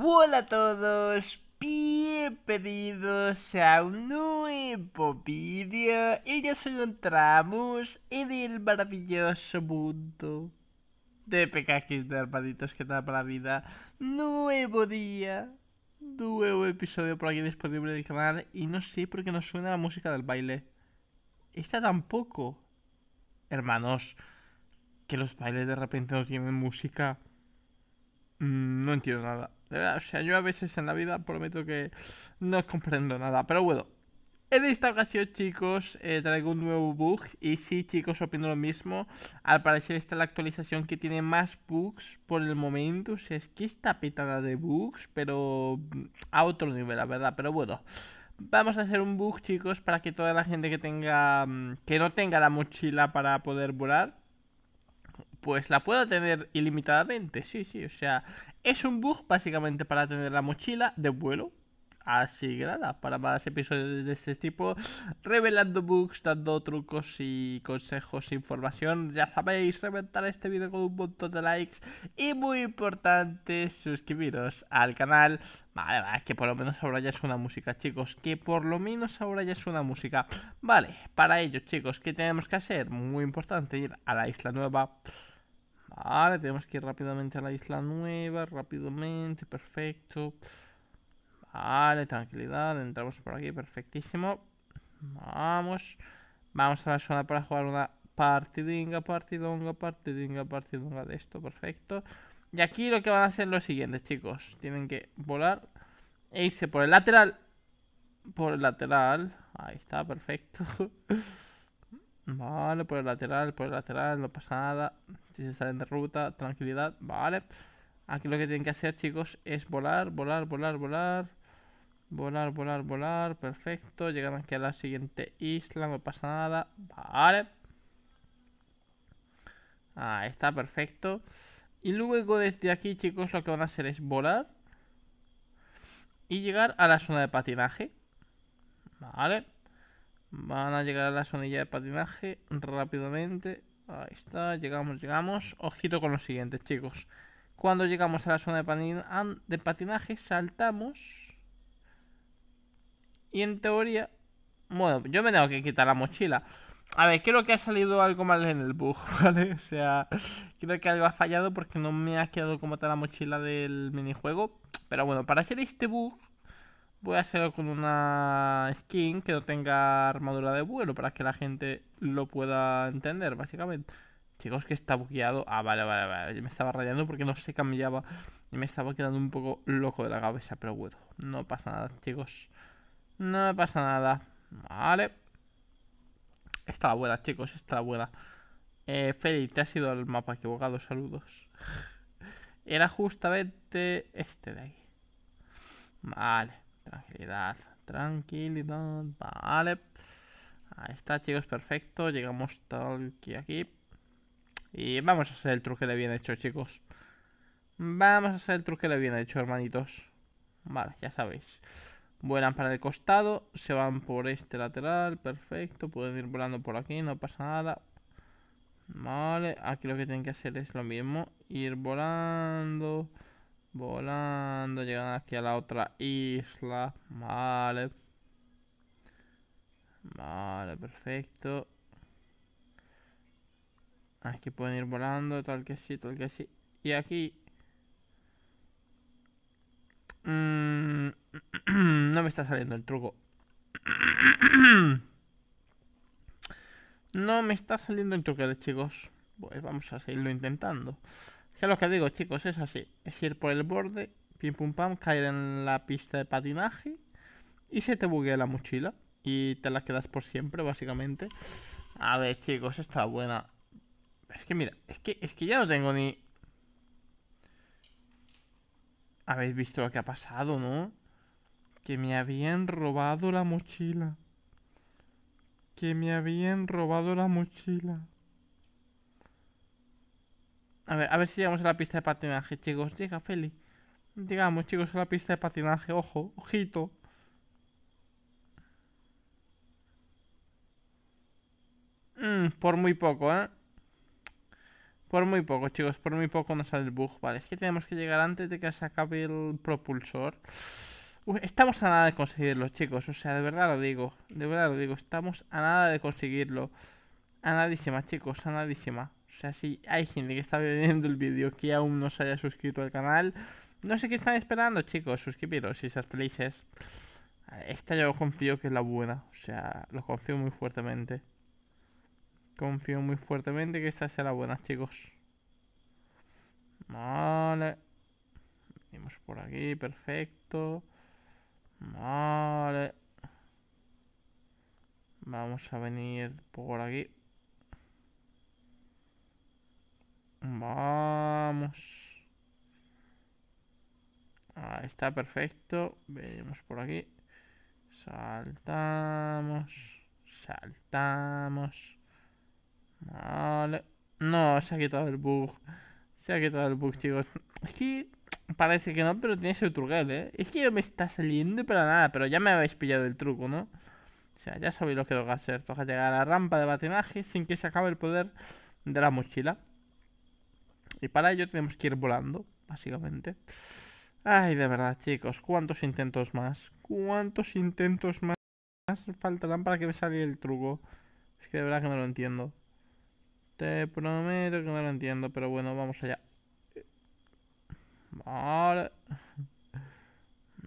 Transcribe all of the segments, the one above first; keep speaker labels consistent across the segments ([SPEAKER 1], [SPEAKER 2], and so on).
[SPEAKER 1] Hola a todos, bienvenidos a un nuevo vídeo y nos encontramos en el maravilloso mundo de pecajes de Arpaditos. que tal para la vida. Nuevo día, nuevo episodio por aquí disponible en el canal y no sé por qué nos suena la música del baile. Esta tampoco. Hermanos, que los bailes de repente no tienen música. Mm, no entiendo nada. De verdad, o sea, yo a veces en la vida prometo que no comprendo nada. Pero bueno, en esta ocasión, chicos, eh, traigo un nuevo bug. Y sí, chicos, opino lo mismo. Al parecer esta la actualización que tiene más bugs por el momento. O sea, es que está petada de bugs, pero mm, a otro nivel, la verdad. Pero bueno, vamos a hacer un bug, chicos, para que toda la gente que tenga... Mm, que no tenga la mochila para poder volar pues la puedo tener ilimitadamente, sí, sí. O sea, es un bug básicamente para tener la mochila de vuelo. Así que nada, para más episodios de este tipo, revelando bugs, dando trucos y consejos, información, ya sabéis, reventar este vídeo con un montón de likes y muy importante, suscribiros al canal. Vale, vale, que por lo menos ahora ya es una música, chicos, que por lo menos ahora ya es una música. Vale, para ello, chicos, ¿qué tenemos que hacer? Muy importante, ir a la isla nueva. Vale, tenemos que ir rápidamente a la isla nueva, rápidamente, perfecto. Vale, tranquilidad, entramos por aquí, perfectísimo. Vamos, vamos a la zona para jugar una partidinga, partidonga, partidinga, partidonga de esto, perfecto. Y aquí lo que van a hacer es lo siguiente, chicos. Tienen que volar e irse por el lateral. Por el lateral. Ahí está, perfecto. Vale, por el lateral, por el lateral, no pasa nada. Si se salen de ruta, tranquilidad, vale. Aquí lo que tienen que hacer, chicos, es volar, volar, volar, volar. Volar, volar, volar, perfecto. Llegan aquí a la siguiente isla, no pasa nada. Vale. Ahí está, perfecto. Y luego desde aquí, chicos, lo que van a hacer es volar. Y llegar a la zona de patinaje. Vale. Van a llegar a la zonilla de patinaje rápidamente. Ahí está, llegamos, llegamos. Ojito con los siguientes, chicos. Cuando llegamos a la zona de patinaje, saltamos. Y en teoría... Bueno, yo me tengo que quitar la mochila. A ver, creo que ha salido algo mal en el bug, ¿vale? O sea, creo que algo ha fallado porque no me ha quedado como tal la mochila del minijuego. Pero bueno, para hacer este bug voy a hacerlo con una skin que no tenga armadura de vuelo para que la gente lo pueda entender, básicamente. Chicos, que está bugueado. Ah, vale, vale, vale. me estaba rayando porque no se cambiaba. Y me estaba quedando un poco loco de la cabeza. Pero bueno, no pasa nada, chicos. No pasa nada. Vale. Está buena, chicos. Está buena. Eh, Feli, te has ido al mapa equivocado. Saludos. Era justamente este de ahí. Vale. Tranquilidad, tranquilidad, vale. Ahí está, chicos, perfecto. Llegamos tal que aquí. Y vamos a hacer el truque de bien hecho, chicos. Vamos a hacer el truque de bien hecho, hermanitos. Vale, ya sabéis. Vuelan para el costado, se van por este lateral, perfecto. Pueden ir volando por aquí, no pasa nada. Vale, aquí lo que tienen que hacer es lo mismo. Ir volando Volando, llegan aquí a la otra isla. Vale. Vale, perfecto. Aquí pueden ir volando, tal que sí, tal que sí. Y aquí... Mm, no me está saliendo el truco. No me está saliendo el truco, chicos. Pues vamos a seguirlo intentando. Es que lo que digo, chicos, es así. Es ir por el borde, pim pum pam, caer en la pista de patinaje y se te buguea la mochila y te la quedas por siempre, básicamente. A ver, chicos, está buena. Es que mira, es que, es que ya no tengo ni... Habéis visto lo que ha pasado, ¿no? Que me habían robado la mochila. Que me habían robado la mochila. A ver, a ver si llegamos a la pista de patinaje, chicos. Llega, Feli. Llegamos, chicos, a la pista de patinaje. Ojo, ojito. Mm, por muy poco, ¿eh? Por muy poco, chicos. Por muy poco nos sale el bug. Vale, es que tenemos que llegar antes de que se acabe el propulsor. estamos a nada de conseguirlo, chicos. O sea, de verdad lo digo. De verdad lo digo. Estamos a nada de conseguirlo. A nadísima, chicos. A nadísima. O sea, si hay gente que está viendo el vídeo que aún no se haya suscrito al canal, no sé qué están esperando, chicos. Suscribiros y seas felices Esta yo confío que es la buena. O sea, lo confío muy fuertemente. Confío muy fuertemente que esta sea la buena, chicos. Vale. Venimos por aquí, perfecto. Vale. Vamos a venir por aquí. Vamos. Ahí está, perfecto. Venimos por aquí. Saltamos. Saltamos. Vale. No, se ha quitado el bug. Se ha quitado el bug, chicos. Es que parece que no, pero tiene su truquel, ¿eh? Es que me está saliendo para nada, pero ya me habéis pillado el truco, ¿no? O sea, ya sabéis lo que tengo que hacer. Toca llegar a la rampa de batinaje sin que se acabe el poder de la mochila. Y para ello tenemos que ir volando, básicamente. Ay, de verdad, chicos, ¿cuántos intentos más? ¿Cuántos intentos más faltarán para que me salga el truco? Es que de verdad que no lo entiendo. Te prometo que no lo entiendo, pero bueno, vamos allá. Vale.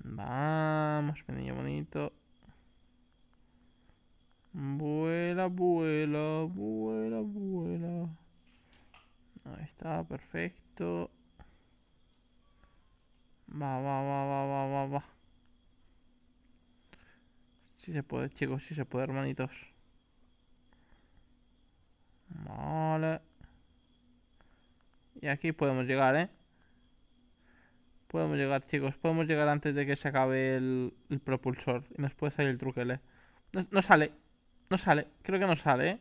[SPEAKER 1] Vamos, pequeño bonito. Vuela, vuela, vuela, vuela. Ahí está, perfecto. Va, va, va, va, va, va, Si se puede, chicos, si se puede, hermanitos. Vale. Y aquí podemos llegar, ¿eh? Podemos llegar, chicos. Podemos llegar antes de que se acabe el, propulsor. Y nos puede salir el truquele. ¿eh? No, no sale. No sale. Creo que no sale, ¿eh?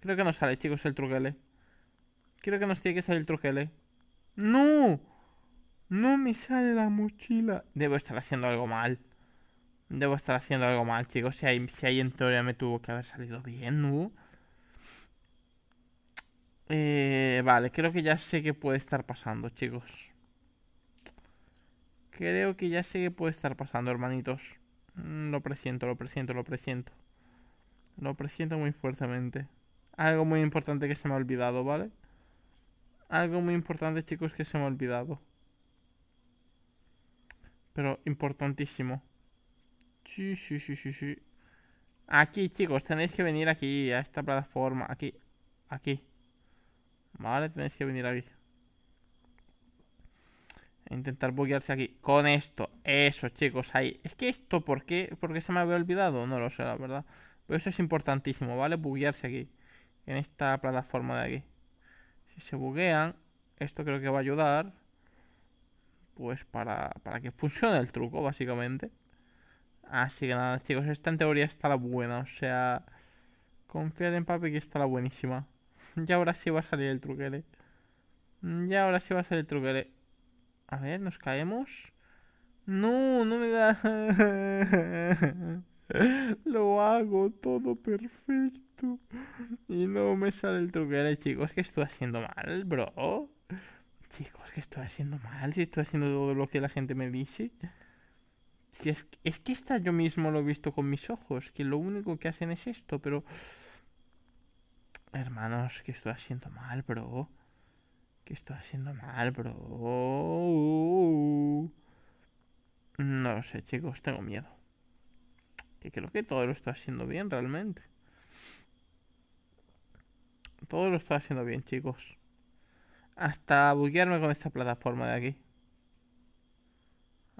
[SPEAKER 1] Creo que no sale, chicos, el truquele. ¿eh? Creo que nos tiene que salir el Trujele. ¿eh? ¡No! No me sale la mochila. Debo estar haciendo algo mal. Debo estar haciendo algo mal, chicos. Si ahí, si hay en teoría me tuvo que haber salido bien, ¿no? Eh, vale, creo que ya sé que puede estar pasando, chicos. Creo que ya sé que puede estar pasando, hermanitos. Mm, lo presiento, lo presiento, lo presiento. Lo presiento muy fuertemente. Algo muy importante que se me ha olvidado, ¿vale? algo muy importante, chicos, que se me ha olvidado. Pero importantísimo. Sí, sí, sí, sí, Aquí, chicos, tenéis que venir aquí, a esta plataforma. Aquí, aquí. Vale, tenéis que venir aquí. E intentar buguearse aquí. Con esto. Eso, chicos, ahí. Es que esto, ¿por qué? qué se me había olvidado? No lo sé, la verdad. Pero esto es importantísimo, ¿vale? Buguearse aquí. En esta plataforma de aquí se buguean, esto creo que va a ayudar. Pues para, para que funcione el truco, básicamente. Así que nada, chicos, esta en teoría está la buena. O sea, confiar en papi que está la buenísima. ya ahora sí va a salir el truquere Ya ahora sí va a salir el truquere A ver, nos caemos. No, no me da. Lo hago todo perfecto. Y no me sale el truquero. Chicos, que estoy haciendo mal, bro. Chicos, que estoy haciendo mal. Si estoy haciendo todo lo que la gente me dice. Si es, es que esta yo mismo lo he visto con mis ojos. Que lo único que hacen es esto, pero. Hermanos, que estoy haciendo mal, bro. Que estoy haciendo mal, bro. No lo sé, chicos, tengo miedo que creo que todo lo está haciendo bien realmente. Todo lo está haciendo bien, chicos. Hasta buguearme con esta plataforma de aquí.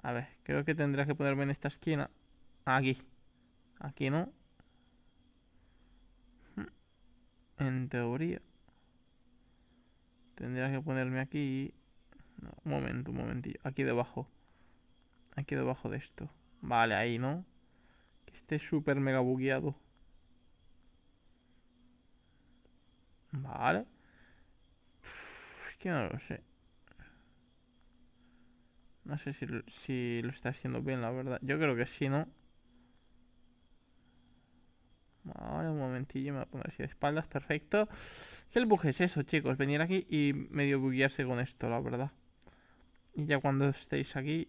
[SPEAKER 1] A ver, creo que tendría que ponerme en esta esquina. Aquí. Aquí no. Hmm. En teoría. Tendría que ponerme aquí. un momento, un momentillo. Aquí debajo. Aquí debajo de esto. Vale, ahí, ¿no? Que esté súper mega bugueado. Vale. es que no lo sé. No sé si, lo está haciendo bien, la verdad. Yo creo que sí, ¿no? Vale, un momentillo, me voy a poner así de espaldas, perfecto. ¿Qué el bug es eso, chicos? Venir aquí y medio buguearse con esto, la verdad. Y ya cuando estéis aquí,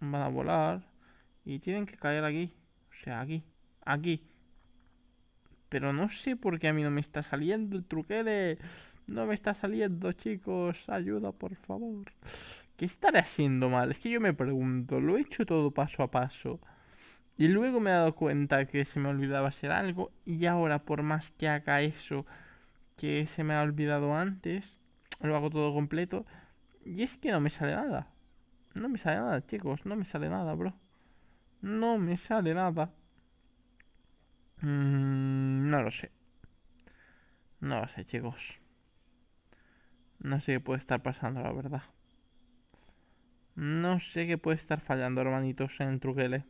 [SPEAKER 1] van a volar. Y tienen que caer aquí. O sea, aquí. Aquí. Pero no sé por qué a mí no me está saliendo el truquete No me está saliendo, chicos. Ayuda, por favor. ¿Qué estaré haciendo mal? Es que yo me pregunto. Lo he hecho todo paso a paso. Y luego me he dado cuenta que se me olvidaba hacer algo. Y ahora, por más que haga eso que se me ha olvidado antes, lo hago todo completo. Y es que no me sale nada. No me sale nada, chicos. No me sale nada, bro. No me sale nada. Mm, no lo sé. No lo sé, chicos. No sé qué puede estar pasando, la verdad. No sé qué puede estar fallando, hermanitos, en Truquele.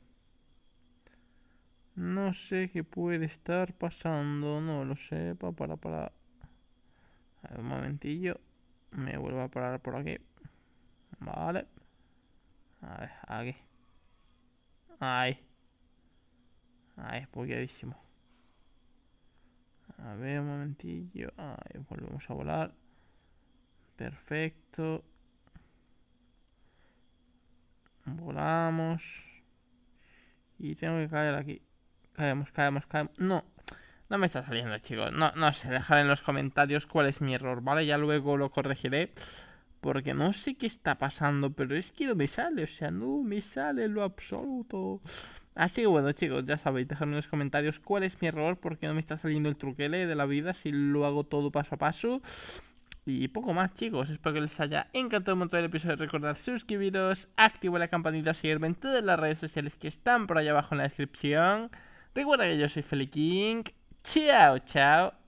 [SPEAKER 1] No sé qué puede estar pasando, no lo sé. Para, para, para. A un momentillo. Me vuelvo a parar por aquí. Vale. A ver, aquí. Ay. Ay, bugueadísimo. Pues a ver, un momentillo. Ahí, volvemos a volar. Perfecto. Volamos. Y tengo que caer aquí. Caemos, caemos, caemos. No. No me está saliendo, chicos. No, no sé. Dejar en los comentarios cuál es mi error, ¿vale? Ya luego lo corregiré. Porque no sé qué está pasando, pero es que no me sale, o sea, no me sale lo absoluto. Así ah, que bueno, chicos, ya sabéis, dejadme en los comentarios cuál es mi error, Porque no me está saliendo el truquele de la vida si lo hago todo paso a paso. Y poco más, chicos. Espero que les haya encantado el montón el episodio. Recordad suscribiros, activo la campanita, seguirme en todas las redes sociales que están por allá abajo en la descripción. Recuerda que yo soy King. Chao, chao.